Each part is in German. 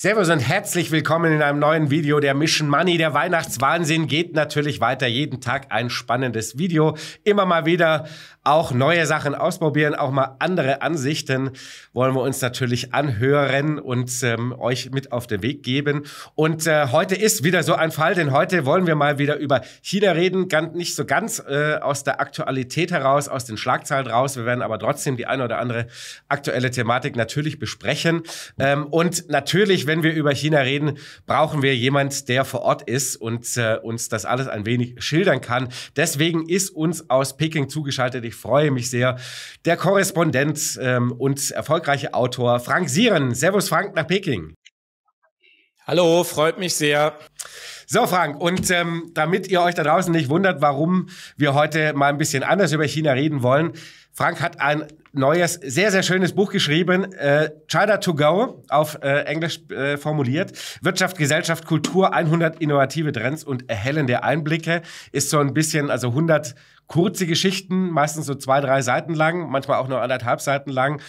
Servus und herzlich willkommen in einem neuen Video der Mission Money. Der Weihnachtswahnsinn geht natürlich weiter. Jeden Tag ein spannendes Video. Immer mal wieder auch neue Sachen ausprobieren, auch mal andere Ansichten wollen wir uns natürlich anhören und ähm, euch mit auf den Weg geben. Und äh, heute ist wieder so ein Fall, denn heute wollen wir mal wieder über China reden. Ganz, nicht so ganz äh, aus der Aktualität heraus, aus den Schlagzeilen raus. Wir werden aber trotzdem die eine oder andere aktuelle Thematik natürlich besprechen. Ähm, und natürlich wenn wir über China reden, brauchen wir jemanden, der vor Ort ist und äh, uns das alles ein wenig schildern kann. Deswegen ist uns aus Peking zugeschaltet, ich freue mich sehr, der Korrespondent ähm, und erfolgreiche Autor Frank Sieren. Servus Frank nach Peking. Hallo, freut mich sehr. So, Frank, und ähm, damit ihr euch da draußen nicht wundert, warum wir heute mal ein bisschen anders über China reden wollen, Frank hat ein neues, sehr, sehr schönes Buch geschrieben, äh, China to Go, auf äh, Englisch äh, formuliert. Wirtschaft, Gesellschaft, Kultur, 100 innovative Trends und erhellende Einblicke. Ist so ein bisschen, also 100 kurze Geschichten, meistens so zwei, drei Seiten lang, manchmal auch nur anderthalb Seiten lang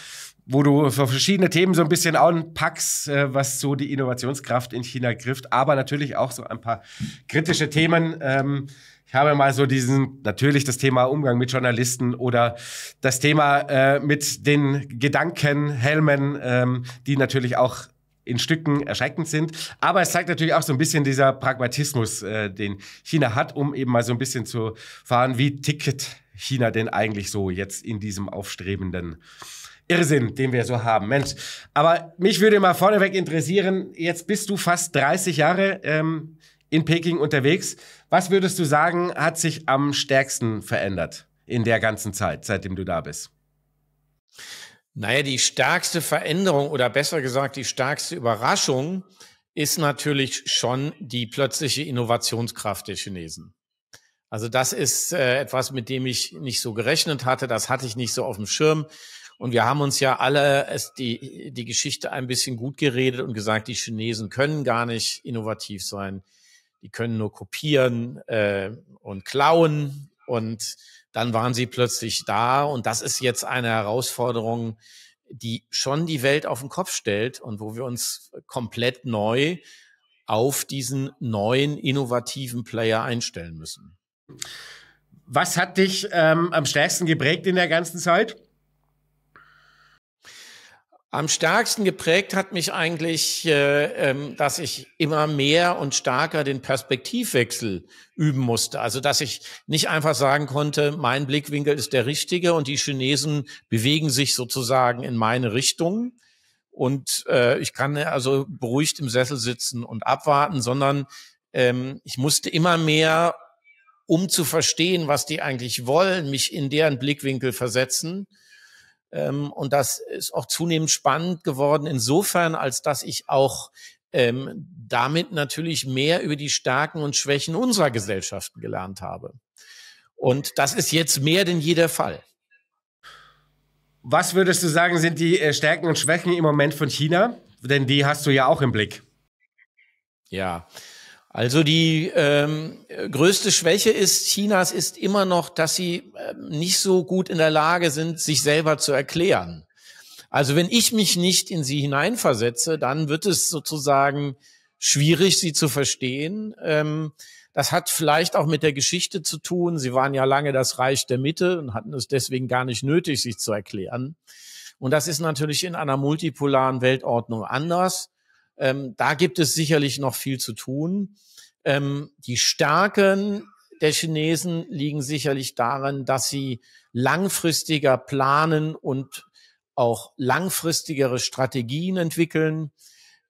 wo du für verschiedene Themen so ein bisschen anpackst, äh, was so die Innovationskraft in China grifft, aber natürlich auch so ein paar kritische Themen, ähm, ich habe mal so diesen, natürlich das Thema Umgang mit Journalisten oder das Thema äh, mit den Gedankenhelmen, ähm, die natürlich auch in Stücken erschreckend sind. Aber es zeigt natürlich auch so ein bisschen dieser Pragmatismus, äh, den China hat, um eben mal so ein bisschen zu fahren, wie ticket China denn eigentlich so jetzt in diesem aufstrebenden Irrsinn, den wir so haben. Mensch, aber mich würde mal vorneweg interessieren, jetzt bist du fast 30 Jahre ähm, in Peking unterwegs. Was würdest du sagen, hat sich am stärksten verändert in der ganzen Zeit, seitdem du da bist? Naja, die stärkste Veränderung oder besser gesagt die stärkste Überraschung ist natürlich schon die plötzliche Innovationskraft der Chinesen. Also das ist äh, etwas, mit dem ich nicht so gerechnet hatte. Das hatte ich nicht so auf dem Schirm. Und wir haben uns ja alle es, die, die Geschichte ein bisschen gut geredet und gesagt, die Chinesen können gar nicht innovativ sein die können nur kopieren äh, und klauen und dann waren sie plötzlich da und das ist jetzt eine Herausforderung, die schon die Welt auf den Kopf stellt und wo wir uns komplett neu auf diesen neuen innovativen Player einstellen müssen. Was hat dich ähm, am stärksten geprägt in der ganzen Zeit? Am stärksten geprägt hat mich eigentlich, äh, ähm, dass ich immer mehr und stärker den Perspektivwechsel üben musste. Also dass ich nicht einfach sagen konnte, mein Blickwinkel ist der richtige und die Chinesen bewegen sich sozusagen in meine Richtung. Und äh, ich kann also beruhigt im Sessel sitzen und abwarten, sondern ähm, ich musste immer mehr, um zu verstehen, was die eigentlich wollen, mich in deren Blickwinkel versetzen ähm, und das ist auch zunehmend spannend geworden, insofern, als dass ich auch ähm, damit natürlich mehr über die Stärken und Schwächen unserer Gesellschaften gelernt habe. Und das ist jetzt mehr denn je der Fall. Was würdest du sagen, sind die äh, Stärken und Schwächen im Moment von China? Denn die hast du ja auch im Blick. Ja, also die ähm, größte Schwäche ist Chinas ist immer noch, dass sie ähm, nicht so gut in der Lage sind, sich selber zu erklären. Also wenn ich mich nicht in sie hineinversetze, dann wird es sozusagen schwierig, sie zu verstehen. Ähm, das hat vielleicht auch mit der Geschichte zu tun. Sie waren ja lange das Reich der Mitte und hatten es deswegen gar nicht nötig, sich zu erklären. Und das ist natürlich in einer multipolaren Weltordnung anders. Ähm, da gibt es sicherlich noch viel zu tun. Ähm, die Stärken der Chinesen liegen sicherlich darin, dass sie langfristiger planen und auch langfristigere Strategien entwickeln,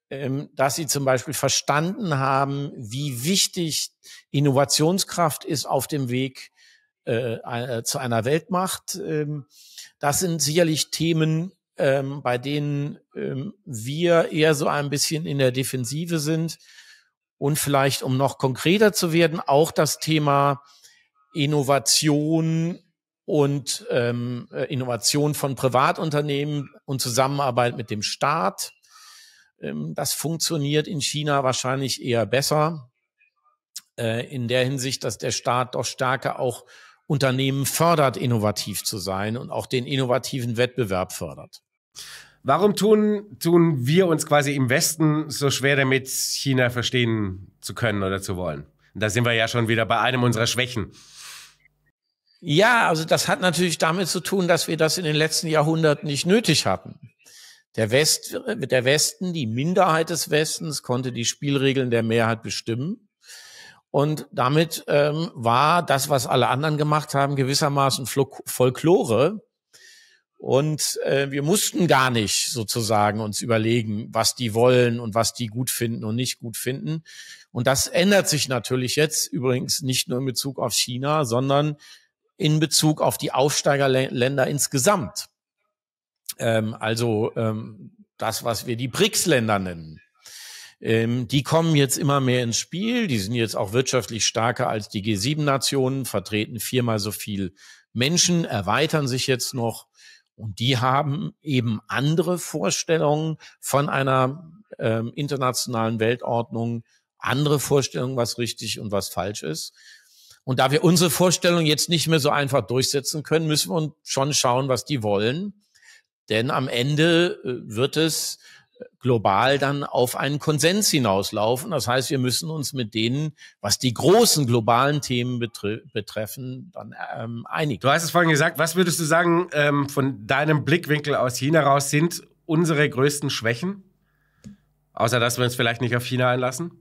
ähm, dass sie zum Beispiel verstanden haben, wie wichtig Innovationskraft ist auf dem Weg äh, äh zu einer Weltmacht. Ähm, das sind sicherlich Themen, ähm, bei denen ähm, wir eher so ein bisschen in der Defensive sind. Und vielleicht, um noch konkreter zu werden, auch das Thema Innovation und ähm, äh, Innovation von Privatunternehmen und Zusammenarbeit mit dem Staat. Ähm, das funktioniert in China wahrscheinlich eher besser. Äh, in der Hinsicht, dass der Staat doch stärker auch Unternehmen fördert, innovativ zu sein und auch den innovativen Wettbewerb fördert. Warum tun, tun wir uns quasi im Westen so schwer damit, China verstehen zu können oder zu wollen? da sind wir ja schon wieder bei einem unserer Schwächen. Ja, also das hat natürlich damit zu tun, dass wir das in den letzten Jahrhunderten nicht nötig hatten. Der, West, der Westen, die Minderheit des Westens, konnte die Spielregeln der Mehrheit bestimmen. Und damit ähm, war das, was alle anderen gemacht haben, gewissermaßen Folklore. Und äh, wir mussten gar nicht sozusagen uns überlegen, was die wollen und was die gut finden und nicht gut finden. Und das ändert sich natürlich jetzt übrigens nicht nur in Bezug auf China, sondern in Bezug auf die Aufsteigerländer insgesamt. Ähm, also ähm, das, was wir die BRICS-Länder nennen. Ähm, die kommen jetzt immer mehr ins Spiel. Die sind jetzt auch wirtschaftlich stärker als die G7-Nationen, vertreten viermal so viel Menschen, erweitern sich jetzt noch und die haben eben andere Vorstellungen von einer äh, internationalen Weltordnung, andere Vorstellungen, was richtig und was falsch ist. Und da wir unsere Vorstellung jetzt nicht mehr so einfach durchsetzen können, müssen wir schon schauen, was die wollen. Denn am Ende äh, wird es global dann auf einen Konsens hinauslaufen. Das heißt, wir müssen uns mit denen, was die großen globalen Themen betre betreffen, dann ähm, einigen. Du hast es vorhin gesagt, was würdest du sagen, ähm, von deinem Blickwinkel aus China raus sind unsere größten Schwächen? Außer dass wir uns vielleicht nicht auf China einlassen?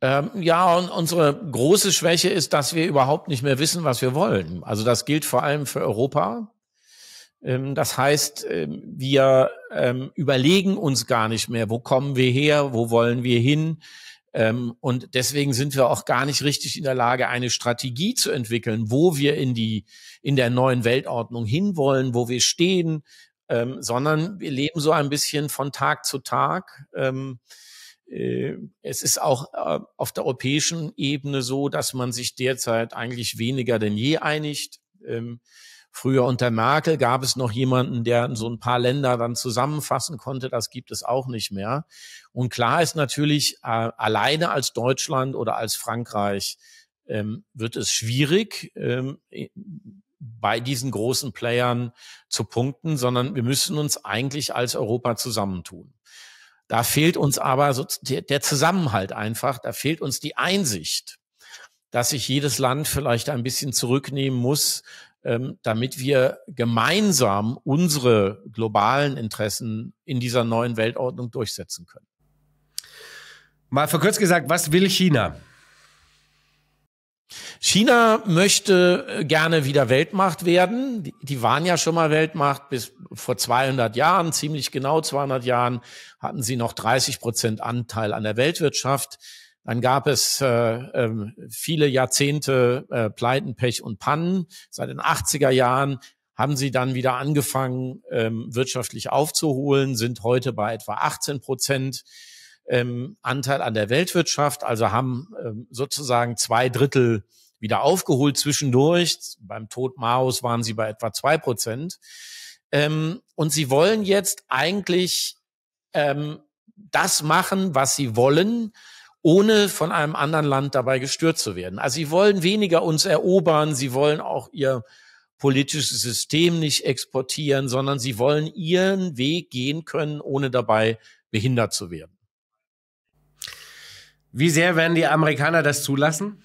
Ähm, ja, und unsere große Schwäche ist, dass wir überhaupt nicht mehr wissen, was wir wollen. Also das gilt vor allem für Europa. Ähm, das heißt, ähm, wir ähm, überlegen uns gar nicht mehr, wo kommen wir her, wo wollen wir hin. Und deswegen sind wir auch gar nicht richtig in der Lage, eine Strategie zu entwickeln, wo wir in die, in der neuen Weltordnung hinwollen, wo wir stehen, sondern wir leben so ein bisschen von Tag zu Tag. Äh, es ist auch äh, auf der europäischen Ebene so, dass man sich derzeit eigentlich weniger denn je einigt. Früher unter Merkel gab es noch jemanden, der so ein paar Länder dann zusammenfassen konnte. Das gibt es auch nicht mehr. Und klar ist natürlich, äh, alleine als Deutschland oder als Frankreich ähm, wird es schwierig, ähm, bei diesen großen Playern zu punkten, sondern wir müssen uns eigentlich als Europa zusammentun. Da fehlt uns aber so der Zusammenhalt einfach, da fehlt uns die Einsicht, dass sich jedes Land vielleicht ein bisschen zurücknehmen muss, ähm, damit wir gemeinsam unsere globalen Interessen in dieser neuen Weltordnung durchsetzen können. Mal verkürzt gesagt, was will China? China möchte äh, gerne wieder Weltmacht werden. Die, die, waren ja schon mal Weltmacht bis vor 200 Jahren, ziemlich genau 200 Jahren hatten sie noch 30 Prozent Anteil an der Weltwirtschaft. Dann gab es äh, ähm, viele Jahrzehnte äh, Pleiten, Pech und Pannen. Seit den 80er Jahren haben sie dann wieder angefangen, ähm, wirtschaftlich aufzuholen, sind heute bei etwa 18 Prozent ähm, Anteil an der Weltwirtschaft, also haben ähm, sozusagen zwei Drittel wieder aufgeholt zwischendurch. Beim Tod Maos waren sie bei etwa zwei Prozent. Ähm, und sie wollen jetzt eigentlich ähm, das machen, was sie wollen, ohne von einem anderen Land dabei gestört zu werden. Also sie wollen weniger uns erobern, sie wollen auch ihr politisches System nicht exportieren, sondern sie wollen ihren Weg gehen können, ohne dabei behindert zu werden. Wie sehr werden die Amerikaner das zulassen?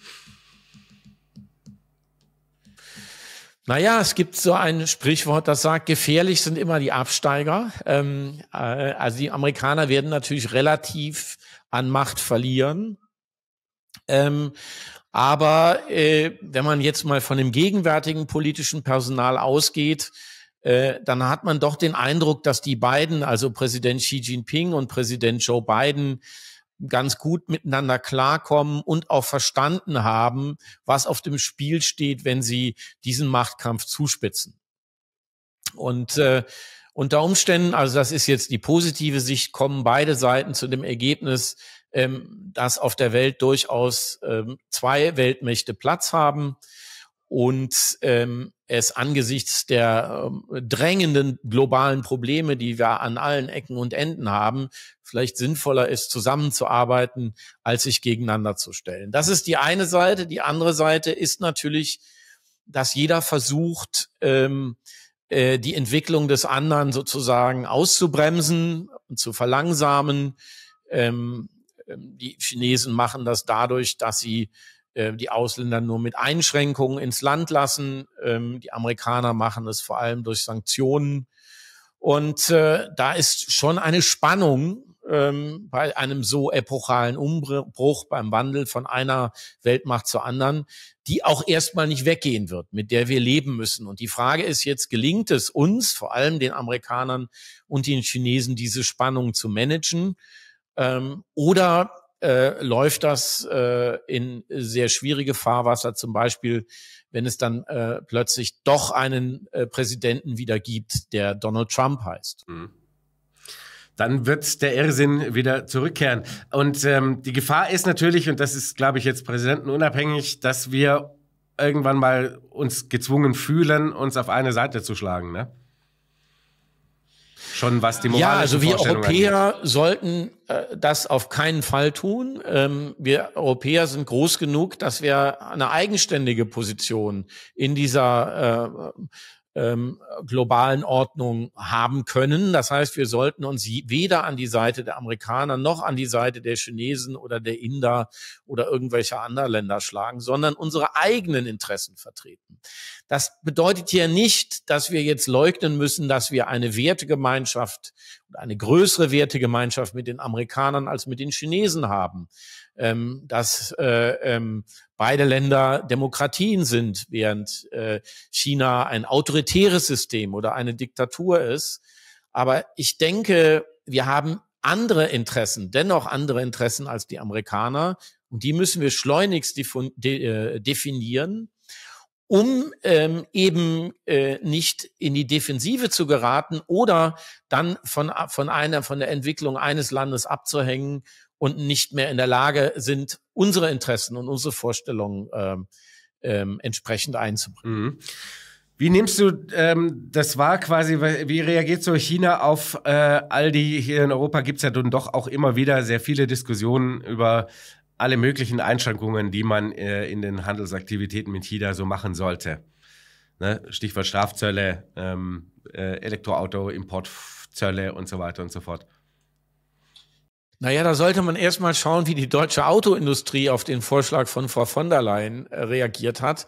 Naja, es gibt so ein Sprichwort, das sagt, gefährlich sind immer die Absteiger. Ähm, äh, also die Amerikaner werden natürlich relativ an Macht verlieren. Ähm, aber äh, wenn man jetzt mal von dem gegenwärtigen politischen Personal ausgeht, äh, dann hat man doch den Eindruck, dass die beiden, also Präsident Xi Jinping und Präsident Joe Biden, ganz gut miteinander klarkommen und auch verstanden haben, was auf dem Spiel steht, wenn sie diesen Machtkampf zuspitzen. Und äh, unter Umständen, also das ist jetzt die positive Sicht, kommen beide Seiten zu dem Ergebnis, ähm, dass auf der Welt durchaus ähm, zwei Weltmächte Platz haben und ähm, es angesichts der ähm, drängenden globalen Probleme, die wir an allen Ecken und Enden haben, vielleicht sinnvoller ist, zusammenzuarbeiten, als sich gegeneinander zu stellen. Das ist die eine Seite. Die andere Seite ist natürlich, dass jeder versucht, ähm, äh, die Entwicklung des anderen sozusagen auszubremsen und zu verlangsamen. Ähm, ähm, die Chinesen machen das dadurch, dass sie äh, die Ausländer nur mit Einschränkungen ins Land lassen. Ähm, die Amerikaner machen es vor allem durch Sanktionen. Und äh, da ist schon eine Spannung ähm, bei einem so epochalen Umbruch, beim Wandel von einer Weltmacht zur anderen, die auch erstmal nicht weggehen wird, mit der wir leben müssen. Und die Frage ist jetzt, gelingt es uns, vor allem den Amerikanern und den Chinesen, diese Spannung zu managen? Ähm, oder äh, läuft das äh, in sehr schwierige Fahrwasser, zum Beispiel, wenn es dann äh, plötzlich doch einen äh, Präsidenten wieder gibt, der Donald Trump heißt. Mhm dann wird der Irrsinn wieder zurückkehren. Und ähm, die Gefahr ist natürlich, und das ist, glaube ich, jetzt präsidentenunabhängig, dass wir irgendwann mal uns gezwungen fühlen, uns auf eine Seite zu schlagen. Ne? Schon was die Moral Ja, also wir Europäer angeht. sollten äh, das auf keinen Fall tun. Ähm, wir Europäer sind groß genug, dass wir eine eigenständige Position in dieser äh, ähm, globalen Ordnung haben können. Das heißt, wir sollten uns weder an die Seite der Amerikaner noch an die Seite der Chinesen oder der Inder oder irgendwelcher anderen Länder schlagen, sondern unsere eigenen Interessen vertreten. Das bedeutet hier nicht, dass wir jetzt leugnen müssen, dass wir eine Wertegemeinschaft oder eine größere Wertegemeinschaft mit den Amerikanern als mit den Chinesen haben. Ähm, das äh, ähm, beide Länder Demokratien sind, während äh, China ein autoritäres System oder eine Diktatur ist. Aber ich denke, wir haben andere Interessen, dennoch andere Interessen als die Amerikaner. Und die müssen wir schleunigst äh, definieren, um ähm, eben äh, nicht in die Defensive zu geraten oder dann von, von einer, von der Entwicklung eines Landes abzuhängen und nicht mehr in der Lage sind, unsere Interessen und unsere Vorstellungen ähm, ähm, entsprechend einzubringen. Mhm. Wie nimmst du ähm, das wahr quasi, wie reagiert so China auf äh, all die, hier in Europa gibt es ja nun doch auch immer wieder sehr viele Diskussionen über alle möglichen Einschränkungen, die man äh, in den Handelsaktivitäten mit China so machen sollte. Ne? Stichwort Strafzölle, ähm, äh, Elektroauto, Importzölle und so weiter und so fort. Naja, da sollte man erstmal schauen, wie die deutsche Autoindustrie auf den Vorschlag von Frau von der Leyen äh, reagiert hat.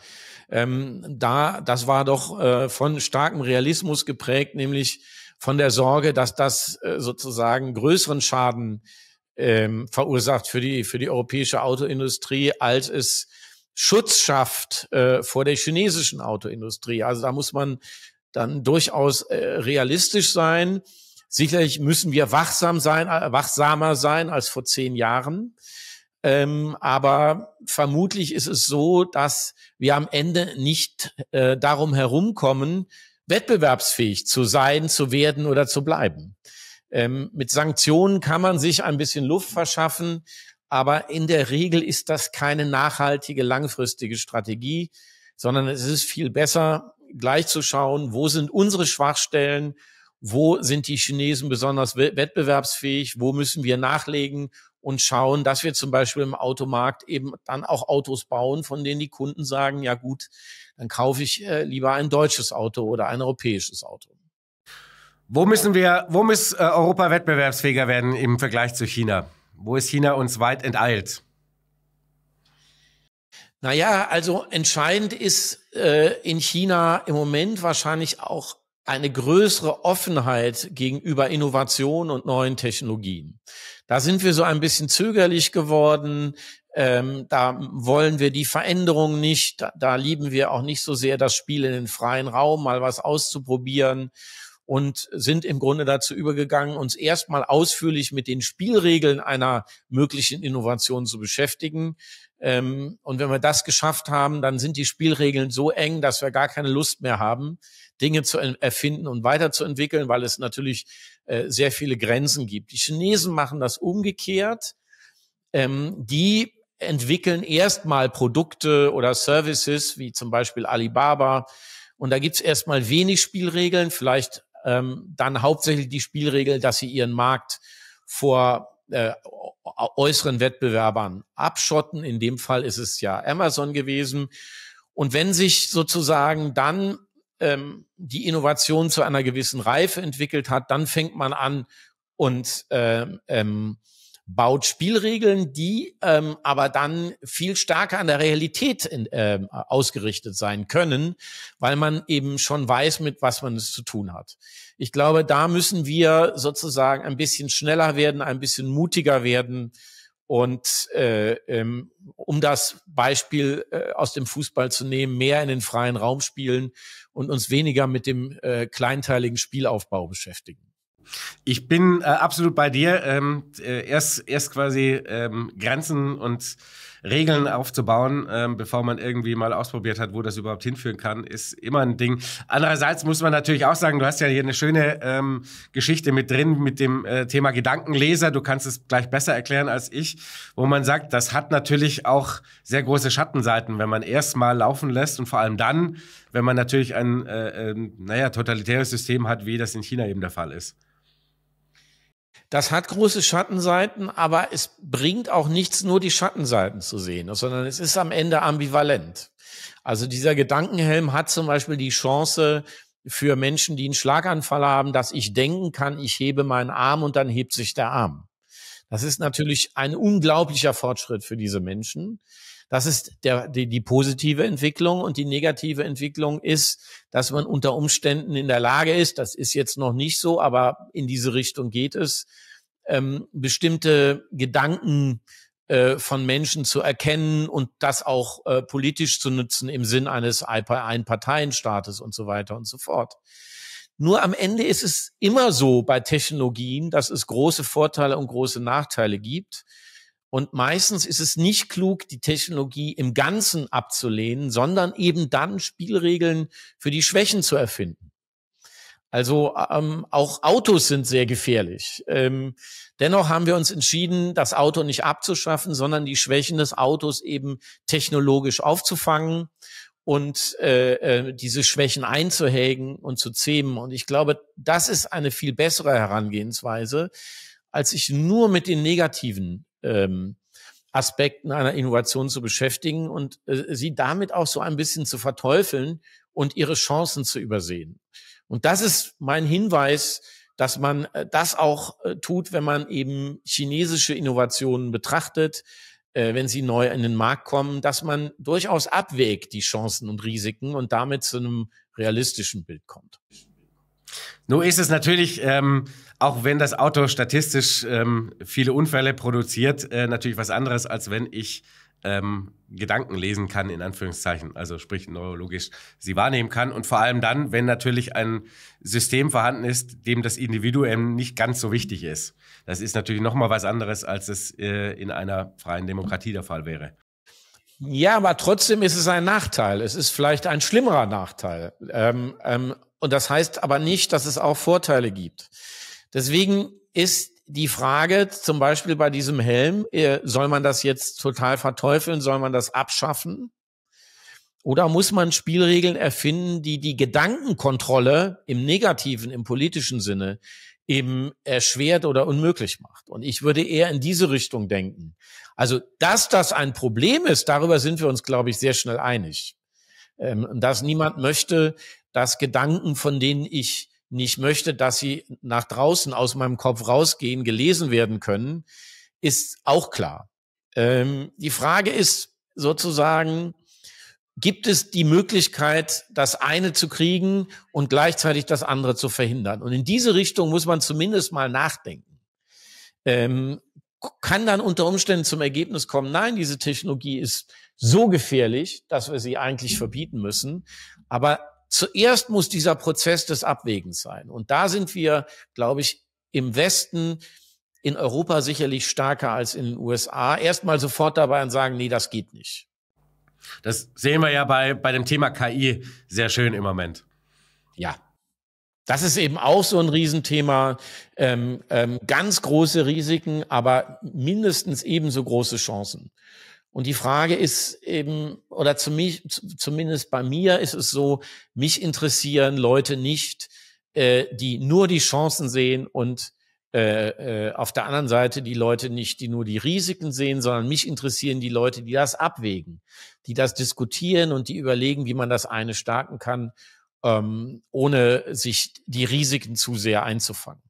Ähm, da, das war doch äh, von starkem Realismus geprägt, nämlich von der Sorge, dass das äh, sozusagen größeren Schaden ähm, verursacht für die, für die europäische Autoindustrie, als es Schutz schafft äh, vor der chinesischen Autoindustrie. Also da muss man dann durchaus äh, realistisch sein Sicherlich müssen wir wachsam sein, äh, wachsamer sein als vor zehn Jahren. Ähm, aber vermutlich ist es so, dass wir am Ende nicht äh, darum herumkommen, wettbewerbsfähig zu sein, zu werden oder zu bleiben. Ähm, mit Sanktionen kann man sich ein bisschen Luft verschaffen, aber in der Regel ist das keine nachhaltige, langfristige Strategie, sondern es ist viel besser, gleich zu schauen, wo sind unsere Schwachstellen, wo sind die Chinesen besonders wettbewerbsfähig, wo müssen wir nachlegen und schauen, dass wir zum Beispiel im Automarkt eben dann auch Autos bauen, von denen die Kunden sagen, ja gut, dann kaufe ich äh, lieber ein deutsches Auto oder ein europäisches Auto. Wo müssen wir, wo muss äh, Europa wettbewerbsfähiger werden im Vergleich zu China? Wo ist China uns weit enteilt? Naja, also entscheidend ist äh, in China im Moment wahrscheinlich auch eine größere Offenheit gegenüber Innovation und neuen Technologien. Da sind wir so ein bisschen zögerlich geworden. Ähm, da wollen wir die Veränderung nicht. Da, da lieben wir auch nicht so sehr das Spiel in den freien Raum, mal was auszuprobieren und sind im Grunde dazu übergegangen, uns erstmal ausführlich mit den Spielregeln einer möglichen Innovation zu beschäftigen. Ähm, und wenn wir das geschafft haben, dann sind die Spielregeln so eng, dass wir gar keine Lust mehr haben, Dinge zu erfinden und weiterzuentwickeln, weil es natürlich äh, sehr viele Grenzen gibt. Die Chinesen machen das umgekehrt. Ähm, die entwickeln erstmal Produkte oder Services, wie zum Beispiel Alibaba. Und da gibt's erstmal wenig Spielregeln, vielleicht ähm, dann hauptsächlich die Spielregel, dass sie ihren Markt vor äh, äußeren Wettbewerbern abschotten. In dem Fall ist es ja Amazon gewesen. Und wenn sich sozusagen dann ähm, die Innovation zu einer gewissen Reife entwickelt hat, dann fängt man an und ähm, ähm, baut Spielregeln, die ähm, aber dann viel stärker an der Realität in, äh, ausgerichtet sein können, weil man eben schon weiß, mit was man es zu tun hat. Ich glaube, da müssen wir sozusagen ein bisschen schneller werden, ein bisschen mutiger werden. Und äh, ähm, um das Beispiel äh, aus dem Fußball zu nehmen, mehr in den freien Raum spielen, und uns weniger mit dem äh, kleinteiligen Spielaufbau beschäftigen. Ich bin äh, absolut bei dir. Ähm, äh, erst, erst quasi ähm, Grenzen und Regeln aufzubauen, ähm, bevor man irgendwie mal ausprobiert hat, wo das überhaupt hinführen kann, ist immer ein Ding. Andererseits muss man natürlich auch sagen, du hast ja hier eine schöne ähm, Geschichte mit drin mit dem äh, Thema Gedankenleser. Du kannst es gleich besser erklären als ich, wo man sagt, das hat natürlich auch sehr große Schattenseiten, wenn man erstmal laufen lässt und vor allem dann, wenn man natürlich ein, äh, äh, naja, totalitäres System hat, wie das in China eben der Fall ist. Das hat große Schattenseiten, aber es bringt auch nichts, nur die Schattenseiten zu sehen, sondern es ist am Ende ambivalent. Also dieser Gedankenhelm hat zum Beispiel die Chance für Menschen, die einen Schlaganfall haben, dass ich denken kann, ich hebe meinen Arm und dann hebt sich der Arm. Das ist natürlich ein unglaublicher Fortschritt für diese Menschen. Das ist der, die, die positive Entwicklung und die negative Entwicklung ist, dass man unter Umständen in der Lage ist, das ist jetzt noch nicht so, aber in diese Richtung geht es, ähm, bestimmte Gedanken äh, von Menschen zu erkennen und das auch äh, politisch zu nutzen im Sinn eines Einparteienstaates und so weiter und so fort. Nur am Ende ist es immer so bei Technologien, dass es große Vorteile und große Nachteile gibt. Und meistens ist es nicht klug, die Technologie im Ganzen abzulehnen, sondern eben dann Spielregeln für die Schwächen zu erfinden. Also ähm, auch Autos sind sehr gefährlich. Ähm, dennoch haben wir uns entschieden, das Auto nicht abzuschaffen, sondern die Schwächen des Autos eben technologisch aufzufangen und äh, äh, diese Schwächen einzuhägen und zu zähmen. Und ich glaube, das ist eine viel bessere Herangehensweise, als sich nur mit den negativen ähm, Aspekten einer Innovation zu beschäftigen und äh, sie damit auch so ein bisschen zu verteufeln und ihre Chancen zu übersehen. Und das ist mein Hinweis, dass man äh, das auch äh, tut, wenn man eben chinesische Innovationen betrachtet, äh, wenn sie neu in den Markt kommen, dass man durchaus abwägt die Chancen und Risiken und damit zu einem realistischen Bild kommt. Nur ist es natürlich, ähm, auch wenn das Auto statistisch ähm, viele Unfälle produziert, äh, natürlich was anderes, als wenn ich ähm, Gedanken lesen kann, in Anführungszeichen, also sprich neurologisch sie wahrnehmen kann. Und vor allem dann, wenn natürlich ein System vorhanden ist, dem das Individuum nicht ganz so wichtig ist. Das ist natürlich nochmal was anderes, als es äh, in einer freien Demokratie der Fall wäre. Ja, aber trotzdem ist es ein Nachteil. Es ist vielleicht ein schlimmerer Nachteil. Ähm, ähm, und das heißt aber nicht, dass es auch Vorteile gibt. Deswegen ist die Frage zum Beispiel bei diesem Helm, äh, soll man das jetzt total verteufeln, soll man das abschaffen? Oder muss man Spielregeln erfinden, die die Gedankenkontrolle im negativen, im politischen Sinne eben erschwert oder unmöglich macht? Und ich würde eher in diese Richtung denken. Also, dass das ein Problem ist, darüber sind wir uns, glaube ich, sehr schnell einig. Ähm, dass niemand möchte, dass Gedanken, von denen ich nicht möchte, dass sie nach draußen aus meinem Kopf rausgehen, gelesen werden können, ist auch klar. Ähm, die Frage ist sozusagen, gibt es die Möglichkeit, das eine zu kriegen und gleichzeitig das andere zu verhindern? Und in diese Richtung muss man zumindest mal nachdenken. Ähm, kann dann unter Umständen zum Ergebnis kommen, nein, diese Technologie ist so gefährlich, dass wir sie eigentlich verbieten müssen. Aber Zuerst muss dieser Prozess des Abwägens sein. Und da sind wir, glaube ich, im Westen, in Europa sicherlich stärker als in den USA. Erstmal sofort dabei und sagen, nee, das geht nicht. Das sehen wir ja bei, bei dem Thema KI sehr schön im Moment. Ja. Das ist eben auch so ein Riesenthema. Ähm, ähm, ganz große Risiken, aber mindestens ebenso große Chancen. Und die Frage ist eben, oder zu mich, zumindest bei mir ist es so, mich interessieren Leute nicht, äh, die nur die Chancen sehen und äh, äh, auf der anderen Seite die Leute nicht, die nur die Risiken sehen, sondern mich interessieren die Leute, die das abwägen, die das diskutieren und die überlegen, wie man das eine stärken kann, ähm, ohne sich die Risiken zu sehr einzufangen.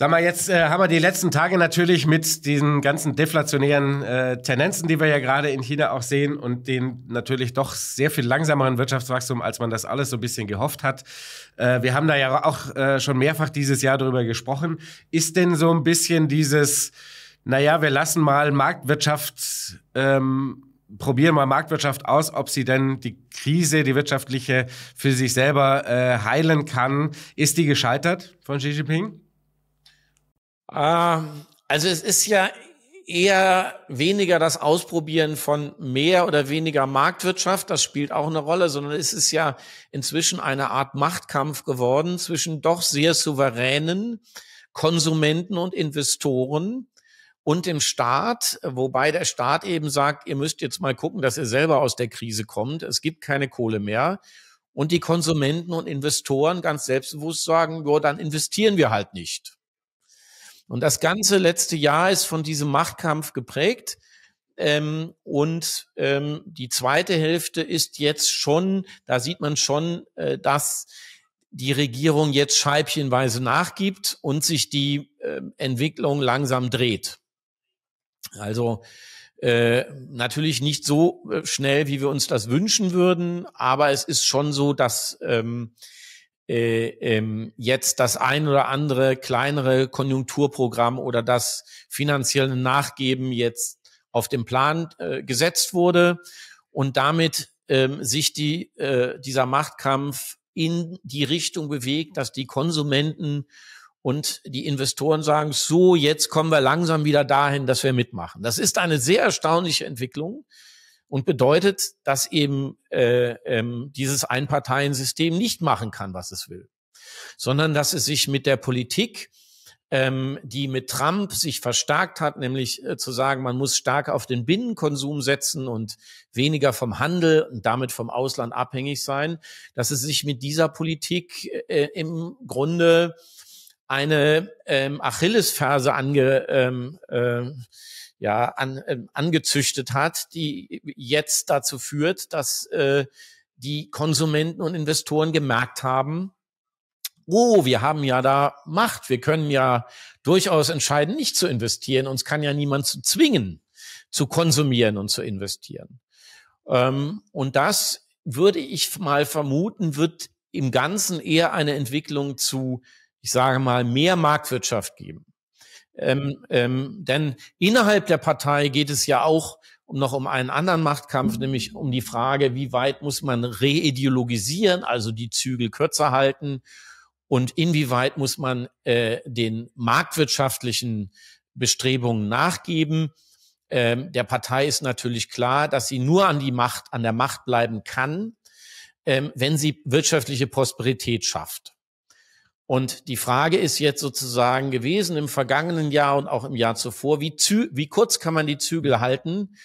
Sag mal, jetzt äh, haben wir die letzten Tage natürlich mit diesen ganzen deflationären äh, Tendenzen, die wir ja gerade in China auch sehen und den natürlich doch sehr viel langsameren Wirtschaftswachstum, als man das alles so ein bisschen gehofft hat. Äh, wir haben da ja auch äh, schon mehrfach dieses Jahr drüber gesprochen. Ist denn so ein bisschen dieses, naja, wir lassen mal Marktwirtschaft ähm, probieren mal Marktwirtschaft aus, ob sie denn die Krise, die wirtschaftliche, für sich selber äh, heilen kann. Ist die gescheitert von Xi Jinping? Ähm, also es ist ja eher weniger das Ausprobieren von mehr oder weniger Marktwirtschaft, das spielt auch eine Rolle, sondern es ist ja inzwischen eine Art Machtkampf geworden zwischen doch sehr souveränen Konsumenten und Investoren und dem Staat, wobei der Staat eben sagt, ihr müsst jetzt mal gucken, dass ihr selber aus der Krise kommt, es gibt keine Kohle mehr. Und die Konsumenten und Investoren ganz selbstbewusst sagen, jo, dann investieren wir halt nicht. Und das ganze letzte Jahr ist von diesem Machtkampf geprägt. Ähm, und ähm, die zweite Hälfte ist jetzt schon, da sieht man schon, äh, dass die Regierung jetzt scheibchenweise nachgibt und sich die äh, Entwicklung langsam dreht. Also äh, natürlich nicht so äh, schnell, wie wir uns das wünschen würden, aber es ist schon so, dass ähm, äh, ähm, jetzt das ein oder andere kleinere Konjunkturprogramm oder das finanzielle Nachgeben jetzt auf den Plan äh, gesetzt wurde und damit ähm, sich die, äh, dieser Machtkampf in die Richtung bewegt, dass die Konsumenten und die Investoren sagen, so, jetzt kommen wir langsam wieder dahin, dass wir mitmachen. Das ist eine sehr erstaunliche Entwicklung und bedeutet, dass eben äh, ähm, dieses Einparteiensystem nicht machen kann, was es will, sondern dass es sich mit der Politik ähm, die mit Trump sich verstärkt hat, nämlich äh, zu sagen, man muss stark auf den Binnenkonsum setzen und weniger vom Handel und damit vom Ausland abhängig sein, dass es sich mit dieser Politik äh, im Grunde eine ähm, Achillesferse ange, ähm, äh, ja an, äh, angezüchtet hat, die jetzt dazu führt, dass äh, die Konsumenten und Investoren gemerkt haben, oh, wir haben ja da Macht, wir können ja durchaus entscheiden, nicht zu investieren, uns kann ja niemand zu zwingen, zu konsumieren und zu investieren. Ähm, und das würde ich mal vermuten, wird im Ganzen eher eine Entwicklung zu, ich sage mal, mehr Marktwirtschaft geben. Ähm, ähm, denn innerhalb der Partei geht es ja auch um noch um einen anderen Machtkampf, nämlich um die Frage, wie weit muss man reideologisieren, also die Zügel kürzer halten und inwieweit muss man äh, den marktwirtschaftlichen Bestrebungen nachgeben. Ähm, der Partei ist natürlich klar, dass sie nur an die Macht, an der Macht bleiben kann, ähm, wenn sie wirtschaftliche Prosperität schafft. Und die Frage ist jetzt sozusagen gewesen im vergangenen Jahr und auch im Jahr zuvor, wie, zu, wie kurz kann man die Zügel halten,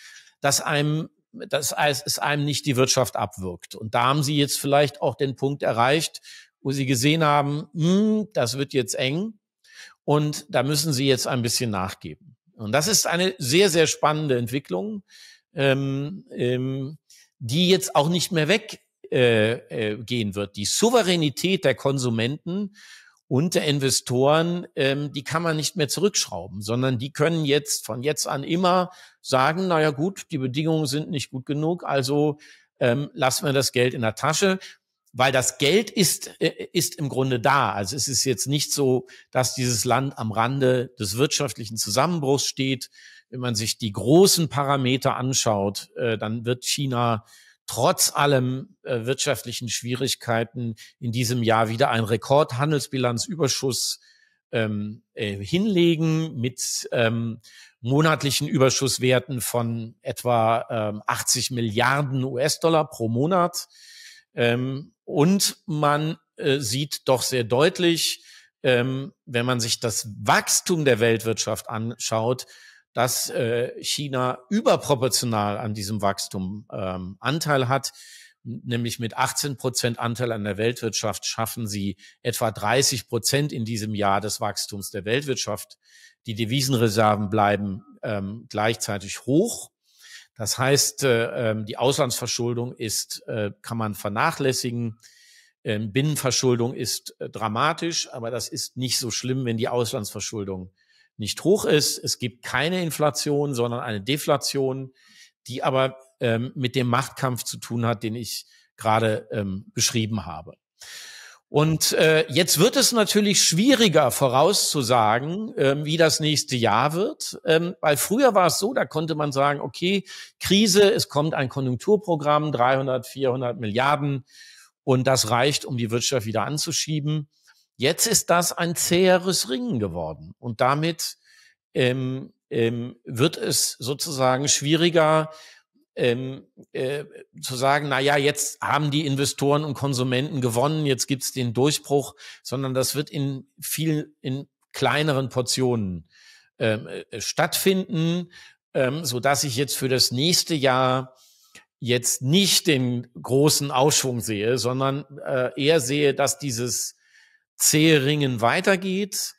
dass einem dass es einem nicht die Wirtschaft abwirkt. Und da haben Sie jetzt vielleicht auch den Punkt erreicht, wo Sie gesehen haben, mh, hm, das wird jetzt eng und da müssen Sie jetzt ein bisschen nachgeben. Und das ist eine sehr, sehr spannende Entwicklung, ähm, ähm, die jetzt auch nicht mehr weg äh, äh, gehen wird. Die Souveränität der Konsumenten und der Investoren, ähm, die kann man nicht mehr zurückschrauben, sondern die können jetzt von jetzt an immer sagen, naja gut, die Bedingungen sind nicht gut genug, also ähm, lassen wir das Geld in der Tasche, weil das Geld ist, äh, ist im Grunde da. Also es ist jetzt nicht so, dass dieses Land am Rande des wirtschaftlichen Zusammenbruchs steht. Wenn man sich die großen Parameter anschaut, äh, dann wird China trotz allem äh, wirtschaftlichen Schwierigkeiten in diesem Jahr wieder einen Rekordhandelsbilanzüberschuss ähm, äh, hinlegen mit ähm, monatlichen Überschusswerten von etwa ähm, 80 Milliarden US-Dollar pro Monat. Ähm, und man äh, sieht doch sehr deutlich, ähm, wenn man sich das Wachstum der Weltwirtschaft anschaut, dass äh, China überproportional an diesem Wachstum ähm, Anteil hat. Nämlich mit 18 Prozent Anteil an der Weltwirtschaft schaffen sie etwa 30 Prozent in diesem Jahr des Wachstums der Weltwirtschaft. Die Devisenreserven bleiben ähm, gleichzeitig hoch. Das heißt, äh, ähm, die Auslandsverschuldung ist, äh, kann man vernachlässigen. Ähm, Binnenverschuldung ist äh, dramatisch, aber das ist nicht so schlimm, wenn die Auslandsverschuldung nicht hoch ist. Es gibt keine Inflation, sondern eine Deflation, die aber ähm, mit dem Machtkampf zu tun hat, den ich gerade ähm, beschrieben habe. Und äh, jetzt wird es natürlich schwieriger vorauszusagen, ähm, wie das nächste Jahr wird, ähm, weil früher war es so, da konnte man sagen, okay, Krise, es kommt ein Konjunkturprogramm, 300, 400 Milliarden und das reicht, um die Wirtschaft wieder anzuschieben. Jetzt ist das ein zäheres Ringen geworden und damit ähm, ähm, wird es sozusagen schwieriger ähm, äh, zu sagen, na ja, jetzt haben die Investoren und Konsumenten gewonnen, jetzt gibt's den Durchbruch, sondern das wird in viel in kleineren Portionen ähm, äh, stattfinden, ähm, so dass ich jetzt für das nächste Jahr jetzt nicht den großen Ausschwung sehe, sondern äh, eher sehe, dass dieses Zeheringen weitergeht.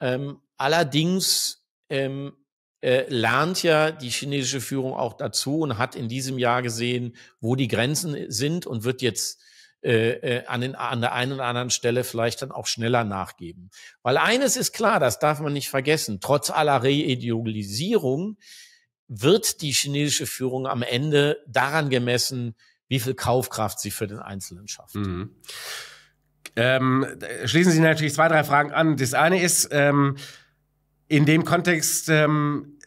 Ähm, allerdings ähm, äh, lernt ja die chinesische Führung auch dazu und hat in diesem Jahr gesehen, wo die Grenzen sind und wird jetzt äh, äh, an, den, an der einen oder anderen Stelle vielleicht dann auch schneller nachgeben. Weil eines ist klar, das darf man nicht vergessen, trotz aller Reideologisierung wird die chinesische Führung am Ende daran gemessen, wie viel Kaufkraft sie für den Einzelnen schafft. Mhm ähm, schließen Sie natürlich zwei, drei Fragen an. Das eine ist, ähm, in dem Kontext ähm,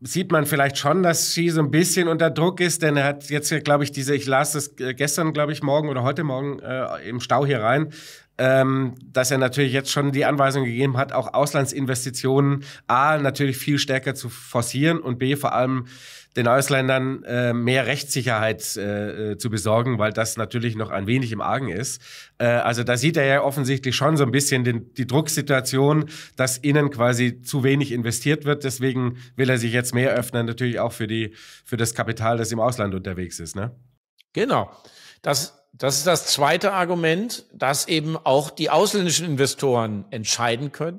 sieht man vielleicht schon, dass Xi so ein bisschen unter Druck ist, denn er hat jetzt, glaube ich, diese, ich las das äh, gestern, glaube ich, morgen oder heute Morgen äh, im Stau hier rein, ähm, dass er natürlich jetzt schon die Anweisung gegeben hat, auch Auslandsinvestitionen A natürlich viel stärker zu forcieren und B vor allem den Ausländern äh, mehr Rechtssicherheit äh, äh, zu besorgen, weil das natürlich noch ein wenig im Argen ist. Äh, also da sieht er ja offensichtlich schon so ein bisschen den, die Drucksituation, dass innen quasi zu wenig investiert wird. Deswegen will er sich jetzt mehr öffnen, natürlich auch für, die, für das Kapital, das im Ausland unterwegs ist. Ne? Genau. Das, das ist das zweite Argument, dass eben auch die ausländischen Investoren entscheiden können,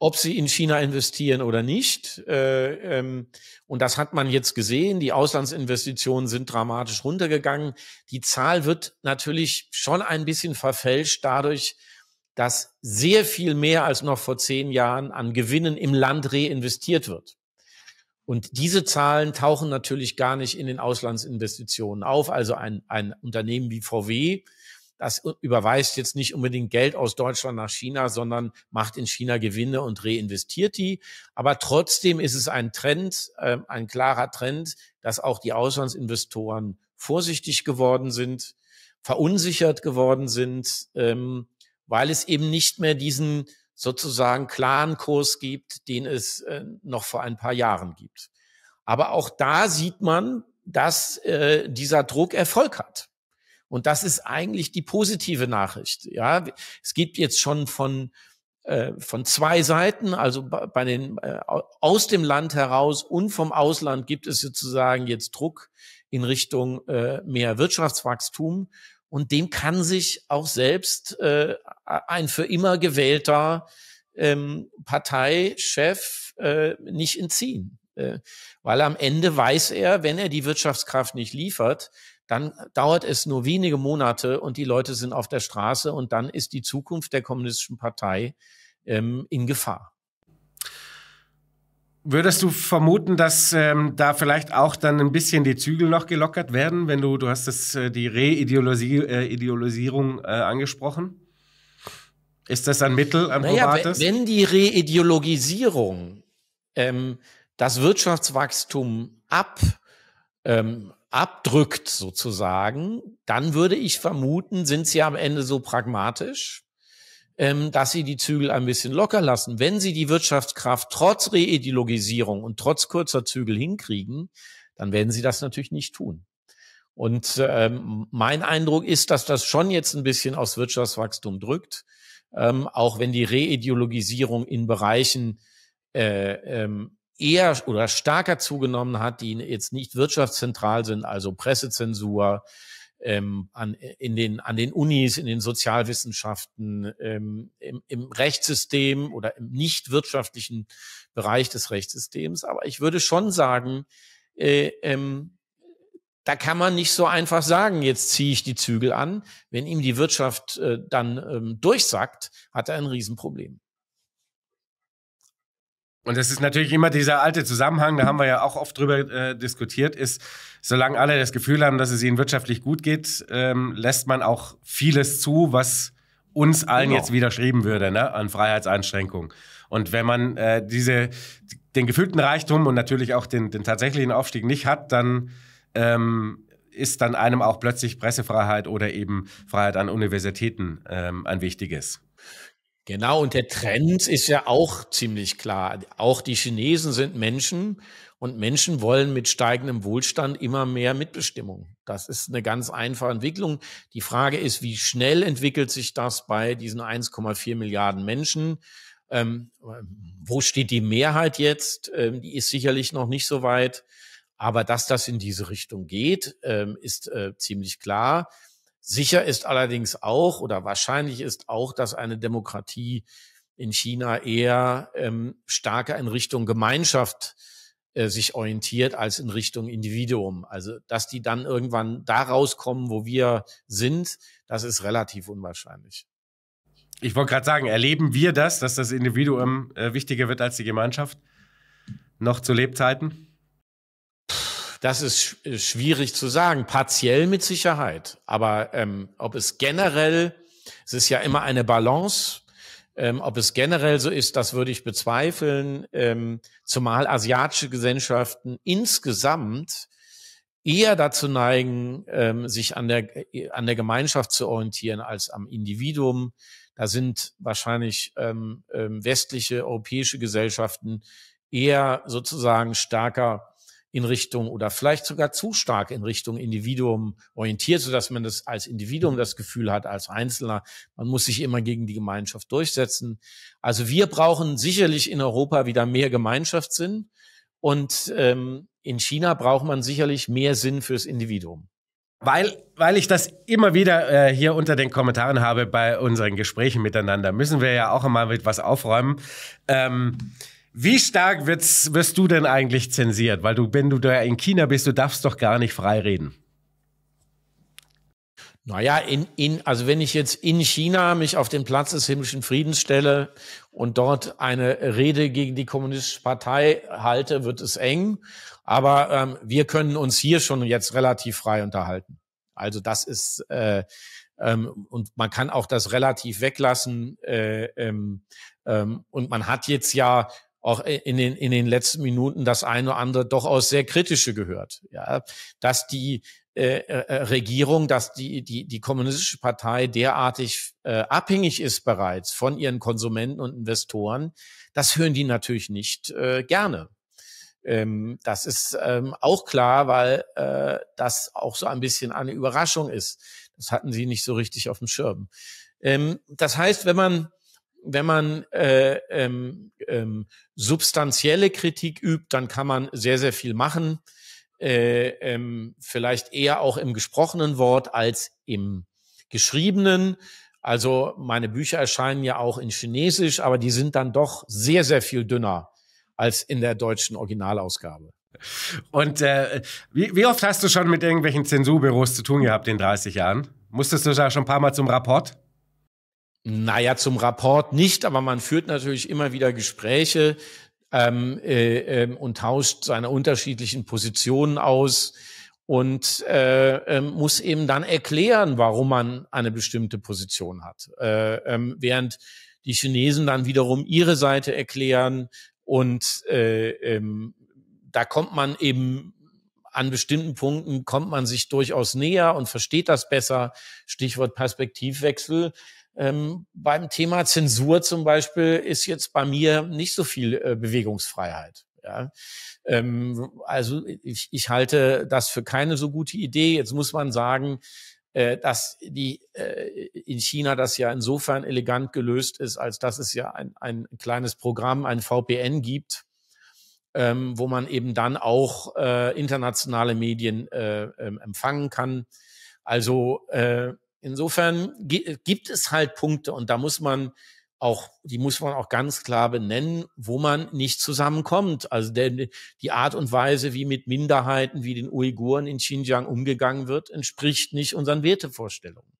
ob sie in China investieren oder nicht. Äh, ähm, und das hat man jetzt gesehen. Die Auslandsinvestitionen sind dramatisch runtergegangen. Die Zahl wird natürlich schon ein bisschen verfälscht dadurch, dass sehr viel mehr als noch vor zehn Jahren an Gewinnen im Land reinvestiert wird. Und diese Zahlen tauchen natürlich gar nicht in den Auslandsinvestitionen auf. Also ein, ein Unternehmen wie VW, das überweist jetzt nicht unbedingt Geld aus Deutschland nach China, sondern macht in China Gewinne und reinvestiert die. Aber trotzdem ist es ein Trend, ähm, ein klarer Trend, dass auch die Auslandsinvestoren vorsichtig geworden sind, verunsichert geworden sind, ähm, weil es eben nicht mehr diesen sozusagen klaren Kurs gibt, den es äh, noch vor ein paar Jahren gibt. Aber auch da sieht man, dass äh, dieser Druck Erfolg hat. Und das ist eigentlich die positive Nachricht. Ja, es gibt jetzt schon von äh, von zwei Seiten, also bei den äh, aus dem Land heraus und vom Ausland gibt es sozusagen jetzt Druck in Richtung äh, mehr Wirtschaftswachstum und dem kann sich auch selbst ein für immer gewählter ähm, Parteichef nicht entziehen. weil am Ende weiß er, wenn er die Wirtschaftskraft nicht liefert, dann dauert es nur wenige Monate und die Leute sind auf der Straße und dann ist die Zukunft der Kommunistischen Partei ähm, in Gefahr. Würdest du vermuten, dass ähm, da vielleicht auch dann ein bisschen die Zügel noch gelockert werden, wenn du, du hast das, äh, die Reideologisierung äh, äh, angesprochen? Ist das ein Mittel, ein naja, Wenn, wenn die Reideologisierung ähm, das Wirtschaftswachstum ab ähm, abdrückt sozusagen, dann würde ich vermuten, sind sie am Ende so pragmatisch, ähm, dass sie die Zügel ein bisschen locker lassen. Wenn sie die Wirtschaftskraft trotz Reideologisierung und trotz kurzer Zügel hinkriegen, dann werden sie das natürlich nicht tun. Und ähm, mein Eindruck ist, dass das schon jetzt ein bisschen aus Wirtschaftswachstum drückt, ähm, auch wenn die Reideologisierung in Bereichen äh, ähm, eher oder stärker zugenommen hat, die jetzt nicht wirtschaftszentral sind, also Pressezensur ähm, an, in den, an den Unis, in den Sozialwissenschaften, ähm, im, im Rechtssystem oder im nicht wirtschaftlichen Bereich des Rechtssystems. Aber ich würde schon sagen, äh, ähm, da kann man nicht so einfach sagen, jetzt ziehe ich die Zügel an. Wenn ihm die Wirtschaft äh, dann ähm, durchsackt, hat er ein Riesenproblem. Und das ist natürlich immer dieser alte Zusammenhang, da haben wir ja auch oft drüber äh, diskutiert, ist, solange alle das Gefühl haben, dass es ihnen wirtschaftlich gut geht, ähm, lässt man auch vieles zu, was uns allen genau. jetzt widerschrieben würde, ne, an Freiheitseinschränkungen. Und wenn man äh, diese, den gefühlten Reichtum und natürlich auch den, den tatsächlichen Aufstieg nicht hat, dann ähm, ist dann einem auch plötzlich Pressefreiheit oder eben Freiheit an Universitäten ähm, ein wichtiges. Genau, und der Trend ist ja auch ziemlich klar. Auch die Chinesen sind Menschen und Menschen wollen mit steigendem Wohlstand immer mehr Mitbestimmung. Das ist eine ganz einfache Entwicklung. Die Frage ist, wie schnell entwickelt sich das bei diesen 1,4 Milliarden Menschen? Ähm, wo steht die Mehrheit jetzt? Ähm, die ist sicherlich noch nicht so weit. Aber dass das in diese Richtung geht, ähm, ist äh, ziemlich klar. Sicher ist allerdings auch oder wahrscheinlich ist auch, dass eine Demokratie in China eher ähm, stärker in Richtung Gemeinschaft äh, sich orientiert als in Richtung Individuum. Also dass die dann irgendwann da rauskommen, wo wir sind, das ist relativ unwahrscheinlich. Ich wollte gerade sagen, erleben wir das, dass das Individuum äh, wichtiger wird als die Gemeinschaft? Noch zu Lebzeiten? Das ist äh, schwierig zu sagen. Partiell mit Sicherheit. Aber ähm, ob es generell, es ist ja immer eine Balance. Ähm, ob es generell so ist, das würde ich bezweifeln. Ähm, zumal asiatische Gesellschaften insgesamt eher dazu neigen, ähm, sich an der, äh, an der Gemeinschaft zu orientieren als am Individuum. Da sind wahrscheinlich ähm, ähm, westliche europäische Gesellschaften eher sozusagen stärker in Richtung oder vielleicht sogar zu stark in Richtung Individuum orientiert, sodass man das als Individuum das Gefühl hat, als Einzelner, man muss sich immer gegen die Gemeinschaft durchsetzen. Also wir brauchen sicherlich in Europa wieder mehr Gemeinschaftssinn und ähm, in China braucht man sicherlich mehr Sinn fürs Individuum. Weil, weil ich das immer wieder äh, hier unter den Kommentaren habe bei unseren Gesprächen miteinander, müssen wir ja auch einmal mit was aufräumen. Ähm, wie stark wirst du denn eigentlich zensiert? Weil du, wenn du da in China bist, du darfst doch gar nicht frei reden. Naja, in, in, also wenn ich jetzt in China mich auf den Platz des himmlischen Friedens stelle und dort eine Rede gegen die Kommunistische Partei halte, wird es eng. Aber ähm, wir können uns hier schon jetzt relativ frei unterhalten. Also das ist, äh, ähm, und man kann auch das relativ weglassen. Äh, ähm, ähm und man hat jetzt ja auch in den, in den letzten Minuten das eine oder andere doch aus sehr kritische gehört. Ja, dass die äh, äh, äh, Regierung, dass die, die, die kommunistische Partei derartig äh, abhängig ist bereits von ihren Konsumenten und Investoren, das hören die natürlich nicht äh, gerne. Ähm, das ist ähm, auch klar, weil äh, das auch so ein bisschen eine Überraschung ist. Das hatten sie nicht so richtig auf dem Schirm. Ähm, das heißt, wenn man wenn man äh, ähm, ähm, substanzielle Kritik übt, dann kann man sehr, sehr viel machen. Äh, ähm, vielleicht eher auch im gesprochenen Wort als im geschriebenen. Also meine Bücher erscheinen ja auch in Chinesisch, aber die sind dann doch sehr, sehr viel dünner als in der deutschen Originalausgabe. Und äh, wie, wie oft hast du schon mit irgendwelchen Zensurbüros zu tun gehabt in 30 Jahren? Musstest du da schon ein paar Mal zum Rapport? Naja, zum Rapport nicht, aber man führt natürlich immer wieder Gespräche ähm, äh, äh, und tauscht seine unterschiedlichen Positionen aus und äh, ähm, muss eben dann erklären, warum man eine bestimmte Position hat. Äh, ähm, während die Chinesen dann wiederum ihre Seite erklären und äh, ähm, da kommt man eben an bestimmten Punkten kommt man sich durchaus näher und versteht das besser. Stichwort Perspektivwechsel. Ähm, beim Thema Zensur zum Beispiel ist jetzt bei mir nicht so viel äh, Bewegungsfreiheit. Ja? Ähm, also ich, ich halte das für keine so gute Idee. Jetzt muss man sagen, äh, dass die äh, in China das ja insofern elegant gelöst ist, als dass es ja ein, ein kleines Programm, ein VPN gibt, ähm, wo man eben dann auch äh, internationale Medien äh, ähm, empfangen kann. Also äh, Insofern gibt es halt Punkte und da muss man auch, die muss man auch ganz klar benennen, wo man nicht zusammenkommt. Also der, die Art und Weise, wie mit Minderheiten wie den Uiguren in Xinjiang umgegangen wird, entspricht nicht unseren Wertevorstellungen.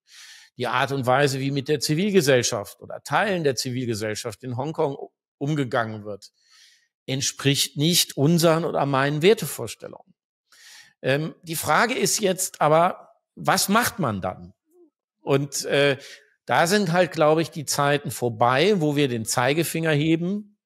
Die Art und Weise, wie mit der Zivilgesellschaft oder Teilen der Zivilgesellschaft in Hongkong umgegangen wird, entspricht nicht unseren oder meinen Wertevorstellungen. Ähm, die Frage ist jetzt aber, was macht man dann? Und äh, da sind halt, glaube ich, die Zeiten vorbei, wo wir den Zeigefinger heben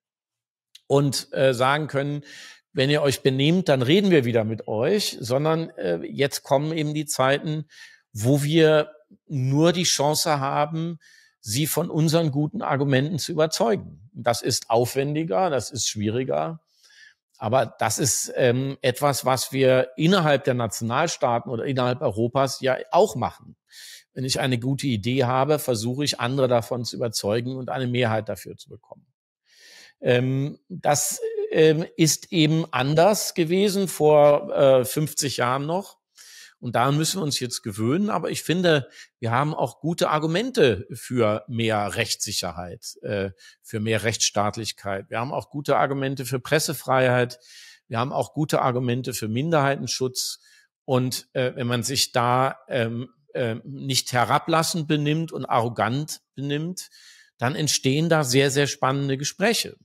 und äh, sagen können, wenn ihr euch benehmt, dann reden wir wieder mit euch, sondern äh, jetzt kommen eben die Zeiten, wo wir nur die Chance haben, sie von unseren guten Argumenten zu überzeugen. Das ist aufwendiger, das ist schwieriger. Aber das ist ähm, etwas, was wir innerhalb der Nationalstaaten oder innerhalb Europas ja auch machen. Wenn ich eine gute Idee habe, versuche ich, andere davon zu überzeugen und eine Mehrheit dafür zu bekommen. Ähm, das ähm, ist eben anders gewesen vor äh, 50 Jahren noch. Und daran müssen wir uns jetzt gewöhnen. Aber ich finde, wir haben auch gute Argumente für mehr Rechtssicherheit, äh, für mehr Rechtsstaatlichkeit. Wir haben auch gute Argumente für Pressefreiheit. Wir haben auch gute Argumente für Minderheitenschutz. Und äh, wenn man sich da ähm, ähm, nicht herablassend benimmt und arrogant benimmt, dann entstehen da sehr, sehr spannende Gespräche.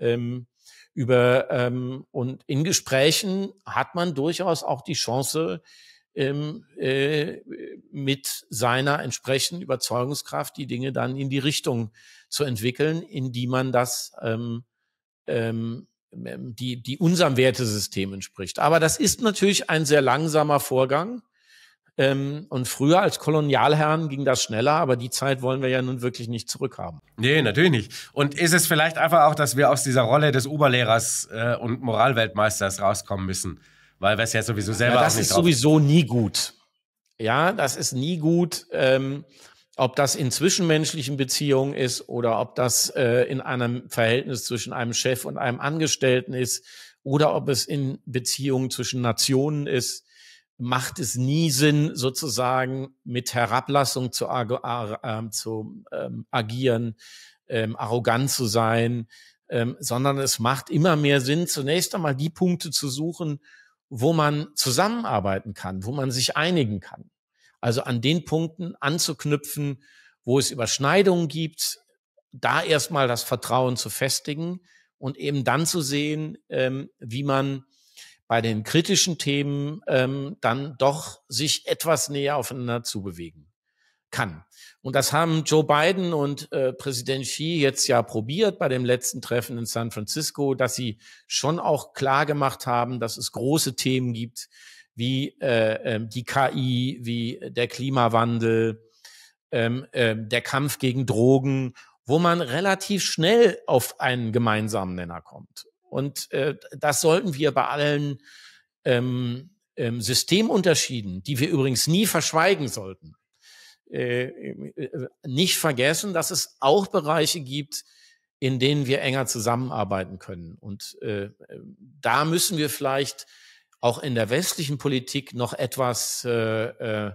Ähm, über ähm, und in Gesprächen hat man durchaus auch die Chance, ähm, äh, mit seiner entsprechenden Überzeugungskraft die Dinge dann in die Richtung zu entwickeln, in die man das ähm, ähm, die, die unserem Wertesystem entspricht. Aber das ist natürlich ein sehr langsamer Vorgang. Ähm, und früher als Kolonialherren ging das schneller, aber die Zeit wollen wir ja nun wirklich nicht zurückhaben. Nee, natürlich nicht. Und ist es vielleicht einfach auch, dass wir aus dieser Rolle des Oberlehrers äh, und Moralweltmeisters rauskommen müssen? Weil wir es ja sowieso selber ja, das ist sowieso nie gut. Ja, das ist nie gut. Ähm, ob das in zwischenmenschlichen Beziehungen ist oder ob das äh, in einem Verhältnis zwischen einem Chef und einem Angestellten ist oder ob es in Beziehungen zwischen Nationen ist macht es nie Sinn, sozusagen mit Herablassung zu, äh, zu ähm, agieren, ähm, arrogant zu sein, ähm, sondern es macht immer mehr Sinn, zunächst einmal die Punkte zu suchen, wo man zusammenarbeiten kann, wo man sich einigen kann. Also an den Punkten anzuknüpfen, wo es Überschneidungen gibt, da erstmal das Vertrauen zu festigen und eben dann zu sehen, ähm, wie man bei den kritischen Themen ähm, dann doch sich etwas näher aufeinander zu bewegen kann. Und das haben Joe Biden und äh, Präsident Xi jetzt ja probiert bei dem letzten Treffen in San Francisco, dass sie schon auch klar gemacht haben, dass es große Themen gibt wie äh, äh die KI, wie der Klimawandel, ähm, äh, der Kampf gegen Drogen, wo man relativ schnell auf einen gemeinsamen Nenner kommt. Und äh, das sollten wir bei allen ähm, ähm, Systemunterschieden, die wir übrigens nie verschweigen sollten, äh, äh, äh, nicht vergessen, dass es auch Bereiche gibt, in denen wir enger zusammenarbeiten können. Und äh, da müssen wir vielleicht auch in der westlichen Politik noch etwas äh, äh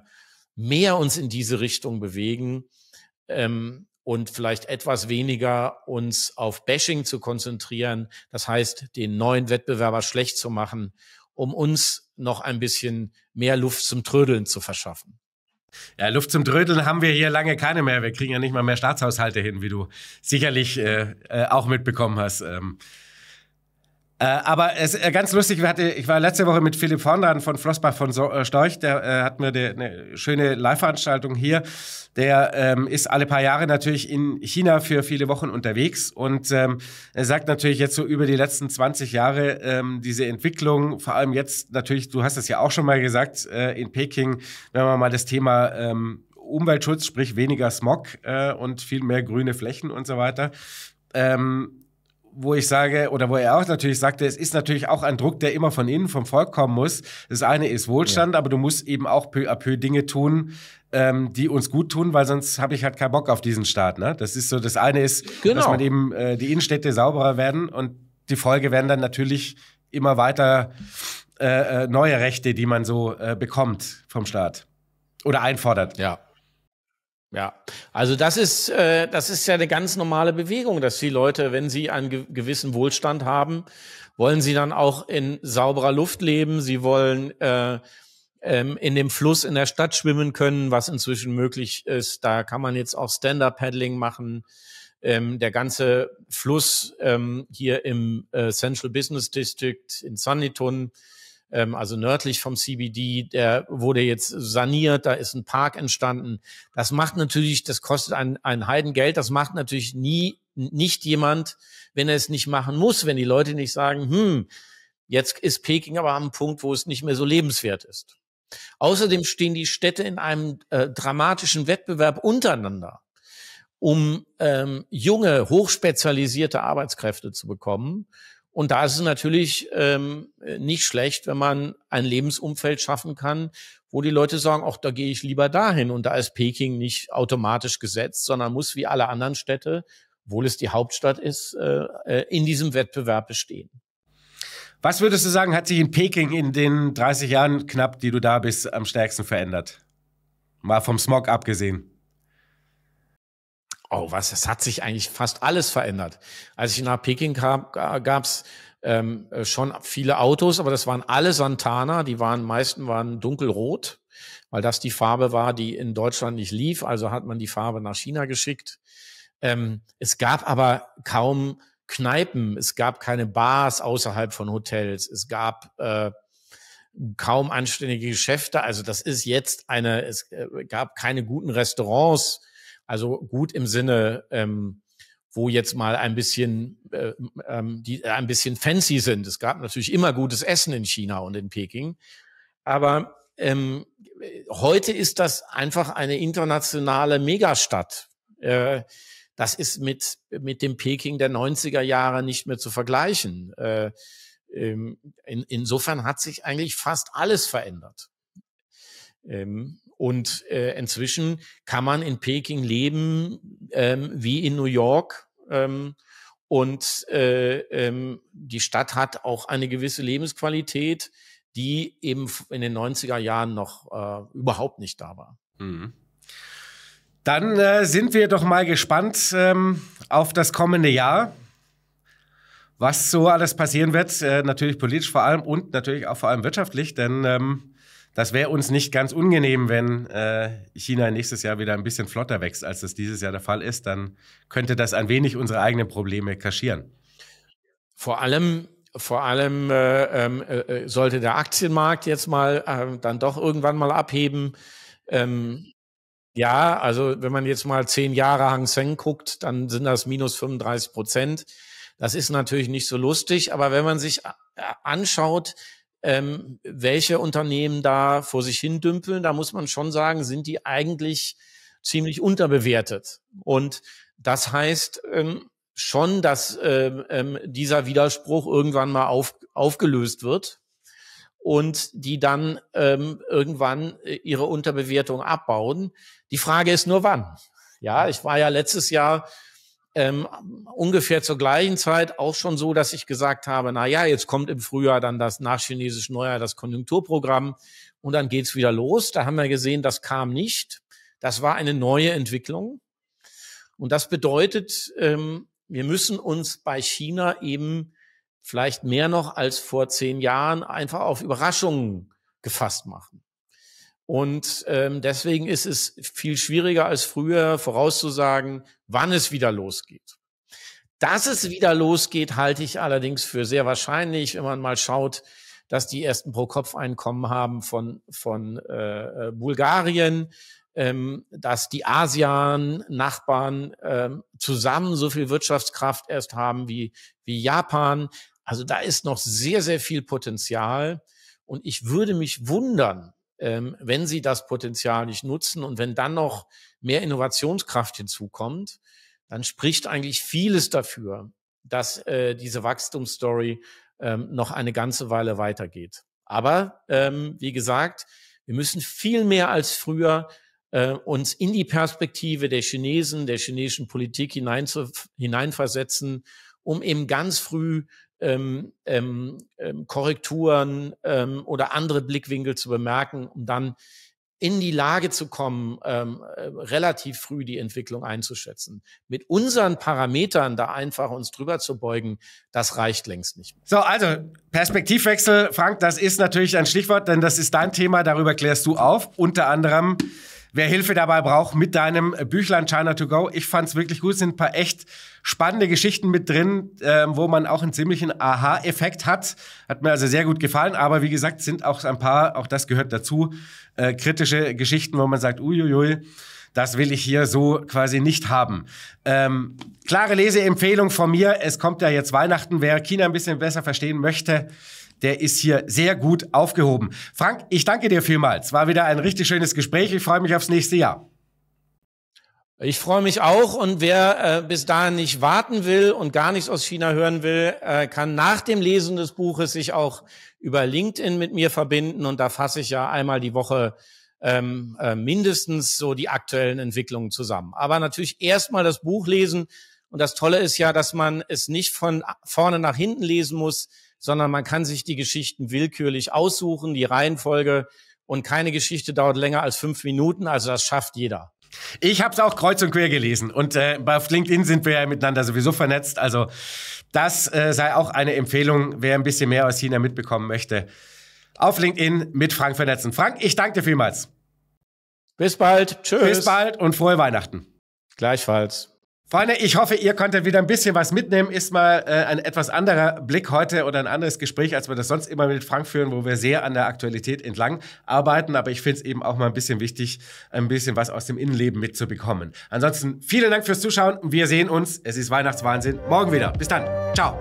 mehr uns in diese Richtung bewegen. Ähm, und vielleicht etwas weniger uns auf Bashing zu konzentrieren, das heißt, den neuen Wettbewerber schlecht zu machen, um uns noch ein bisschen mehr Luft zum Trödeln zu verschaffen. Ja, Luft zum Trödeln haben wir hier lange keine mehr. Wir kriegen ja nicht mal mehr Staatshaushalte hin, wie du sicherlich äh, äh auch mitbekommen hast. Ähm äh, aber es ist äh, ganz lustig, wir hatte, ich war letzte Woche mit Philipp Vondran von Flossbach von so äh, Storch, der hat mir eine schöne Live-Veranstaltung hier. Der ähm, ist alle paar Jahre natürlich in China für viele Wochen unterwegs und ähm, er sagt natürlich jetzt so über die letzten 20 Jahre ähm, diese Entwicklung, vor allem jetzt natürlich, du hast es ja auch schon mal gesagt, in Peking, wenn man mal das Thema ähm, Umweltschutz, sprich weniger Smog und viel mehr grüne Flächen und so weiter, ähm, wo ich sage, oder wo er auch natürlich sagte, es ist natürlich auch ein Druck, der immer von innen, vom Volk kommen muss. Das eine ist Wohlstand, ja. aber du musst eben auch peu à peu Dinge tun, ähm, die uns gut tun, weil sonst habe ich halt keinen Bock auf diesen Staat. Ne? Das ist so, das eine ist, genau. dass man eben äh, die Innenstädte sauberer werden und die Folge werden dann natürlich immer weiter äh, äh neue Rechte, die man so äh, bekommt vom Staat oder einfordert. Ja. Ja, also das ist, äh, das ist ja eine ganz normale Bewegung, dass die Leute, wenn sie einen ge gewissen Wohlstand haben, wollen sie dann auch in sauberer Luft leben, sie wollen äh, ähm, in dem Fluss in der Stadt schwimmen können, was inzwischen möglich ist. Da kann man jetzt auch Stand-Up-Paddling machen. Ähm, der ganze Fluss ähm, hier im äh, Central Business District in Sanditon, ähm, also nördlich vom CBD, der wurde jetzt saniert, da ist ein Park entstanden. Das macht natürlich, das kostet ein, ein Heidengeld, das macht natürlich nie nicht jemand, wenn er es nicht machen muss, wenn die Leute nicht sagen, hm, jetzt ist Peking aber am Punkt, wo es nicht mehr so lebenswert ist. Außerdem stehen die Städte in einem äh, dramatischen Wettbewerb untereinander, um ähm, junge, hochspezialisierte Arbeitskräfte zu bekommen. Und da ist es natürlich ähm, nicht schlecht, wenn man ein Lebensumfeld schaffen kann, wo die Leute sagen, ach, da gehe ich lieber dahin. Und da ist Peking nicht automatisch gesetzt, sondern muss wie alle anderen Städte, obwohl es die Hauptstadt ist, äh, äh in diesem Wettbewerb bestehen. Was würdest du sagen, hat sich in Peking in den 30 Jahren knapp, die du da bist, am stärksten verändert? Mal vom Smog abgesehen oh was, es hat sich eigentlich fast alles verändert. Als ich nach Peking kam, gab's ähm, äh, schon viele Autos, aber das waren alle Santana, die waren, meisten waren dunkelrot, weil das die Farbe war, die in Deutschland nicht lief, also hat man die Farbe nach China geschickt. Ähm, es gab aber kaum Kneipen, es gab keine Bars außerhalb von Hotels, es gab äh, kaum anständige Geschäfte, also das ist jetzt eine, es äh, gab keine guten Restaurants, also gut im Sinne, ähm, wo jetzt mal ein bisschen, äh, ähm, die äh, ein bisschen fancy sind. Es gab natürlich immer gutes Essen in China und in Peking, aber ähm, heute ist das einfach eine internationale Megastadt. Äh, das ist mit, mit dem Peking der 90er Jahre nicht mehr zu vergleichen. Äh, ähm, in, insofern hat sich eigentlich fast alles verändert. Ähm, und äh, inzwischen kann man in Peking leben ähm, wie in New York. Ähm, und äh, ähm, die Stadt hat auch eine gewisse Lebensqualität, die eben in den 90er Jahren noch äh, überhaupt nicht da war. Mhm. Dann äh, sind wir doch mal gespannt ähm, auf das kommende Jahr, was so alles passieren wird, äh, natürlich politisch vor allem und natürlich auch vor allem wirtschaftlich, denn ähm, das wäre uns nicht ganz unangenehm, wenn äh, China nächstes Jahr wieder ein bisschen flotter wächst, als das dieses Jahr der Fall ist. Dann könnte das ein wenig unsere eigenen Probleme kaschieren. Vor allem vor allem äh, ähm, äh, äh, sollte der Aktienmarkt jetzt mal äh, dann doch irgendwann mal abheben. Ähm, ja, also wenn man jetzt mal zehn Jahre Hang Seng guckt, dann sind das minus 35 Prozent. Das ist natürlich nicht so lustig, aber wenn man sich anschaut, ähm, welche Unternehmen da vor sich hin dümpeln, da muss man schon sagen, sind die eigentlich ziemlich unterbewertet. Und das heißt ähm, schon, dass ähm, ähm dieser Widerspruch irgendwann mal auf, aufgelöst wird und die dann ähm, irgendwann äh, ihre Unterbewertung abbauen. Die Frage ist nur wann. Ja, ich war ja letztes Jahr ähm, ungefähr zur gleichen Zeit auch schon so, dass ich gesagt habe, na ja, jetzt kommt im Frühjahr dann das nach chinesisch Neujahr das Konjunkturprogramm und dann geht's wieder los. Da haben wir gesehen, das kam nicht. Das war eine neue Entwicklung. Und das bedeutet, ähm, wir müssen uns bei China eben vielleicht mehr noch als vor zehn Jahren einfach auf Überraschungen gefasst machen. Und ähm, deswegen ist es viel schwieriger als früher vorauszusagen, wann es wieder losgeht. Dass es wieder losgeht, halte ich allerdings für sehr wahrscheinlich, wenn man mal schaut, dass die ersten Pro-Kopf-Einkommen haben von, von äh, äh Bulgarien, ähm, dass die ASEAN-Nachbarn ähm, zusammen so viel Wirtschaftskraft erst haben wie, wie Japan. Also da ist noch sehr, sehr viel Potenzial. Und ich würde mich wundern, ähm, wenn sie das Potenzial nicht nutzen und wenn dann noch mehr Innovationskraft hinzukommt, dann spricht eigentlich vieles dafür, dass äh, diese Wachstumsstory ähm, noch eine ganze Weile weitergeht. Aber ähm, wie gesagt, wir müssen viel mehr als früher äh, uns in die Perspektive der Chinesen, der chinesischen Politik hineinversetzen, um eben ganz früh ähm, ähm, ähm, Korrekturen ähm, oder andere Blickwinkel zu bemerken, um dann in die Lage zu kommen, ähm, äh, relativ früh die Entwicklung einzuschätzen. Mit unseren Parametern da einfach uns drüber zu beugen, das reicht längst nicht. Mehr. So, also Perspektivwechsel, Frank, das ist natürlich ein Stichwort, denn das ist dein Thema, darüber klärst du auf, unter anderem wer Hilfe dabei braucht, mit deinem Büchlein China to Go. Ich fand es wirklich gut. Es sind ein paar echt spannende Geschichten mit drin, äh, wo man auch einen ziemlichen Aha-Effekt hat. Hat mir also sehr gut gefallen. Aber wie gesagt, sind auch ein paar, auch das gehört dazu, äh, kritische Geschichten, wo man sagt, uiuiui. Das will ich hier so quasi nicht haben. Ähm, klare Leseempfehlung von mir. Es kommt ja jetzt Weihnachten. Wer China ein bisschen besser verstehen möchte, der ist hier sehr gut aufgehoben. Frank, ich danke dir vielmals. War wieder ein richtig schönes Gespräch. Ich freue mich aufs nächste Jahr. Ich freue mich auch und wer äh, bis dahin nicht warten will und gar nichts aus China hören will, äh, kann nach dem Lesen des Buches sich auch über LinkedIn mit mir verbinden und da fasse ich ja einmal die Woche ähm, äh, mindestens so die aktuellen Entwicklungen zusammen. Aber natürlich erstmal das Buch lesen und das Tolle ist ja, dass man es nicht von vorne nach hinten lesen muss, sondern man kann sich die Geschichten willkürlich aussuchen, die Reihenfolge und keine Geschichte dauert länger als fünf Minuten, also das schafft jeder. Ich habe es auch kreuz und quer gelesen und äh, auf LinkedIn sind wir ja miteinander sowieso vernetzt, also das äh, sei auch eine Empfehlung, wer ein bisschen mehr aus China mitbekommen möchte. Auf LinkedIn mit Frank vernetzen. Frank, ich danke dir vielmals. Bis bald. Tschüss. Bis bald und frohe Weihnachten. Gleichfalls. Freunde, ich hoffe, ihr konntet wieder ein bisschen was mitnehmen. Ist mal äh, ein etwas anderer Blick heute oder ein anderes Gespräch, als wir das sonst immer mit Frank führen, wo wir sehr an der Aktualität entlang arbeiten. Aber ich finde es eben auch mal ein bisschen wichtig, ein bisschen was aus dem Innenleben mitzubekommen. Ansonsten vielen Dank fürs Zuschauen. Wir sehen uns. Es ist Weihnachtswahnsinn. Morgen wieder. Bis dann. Ciao.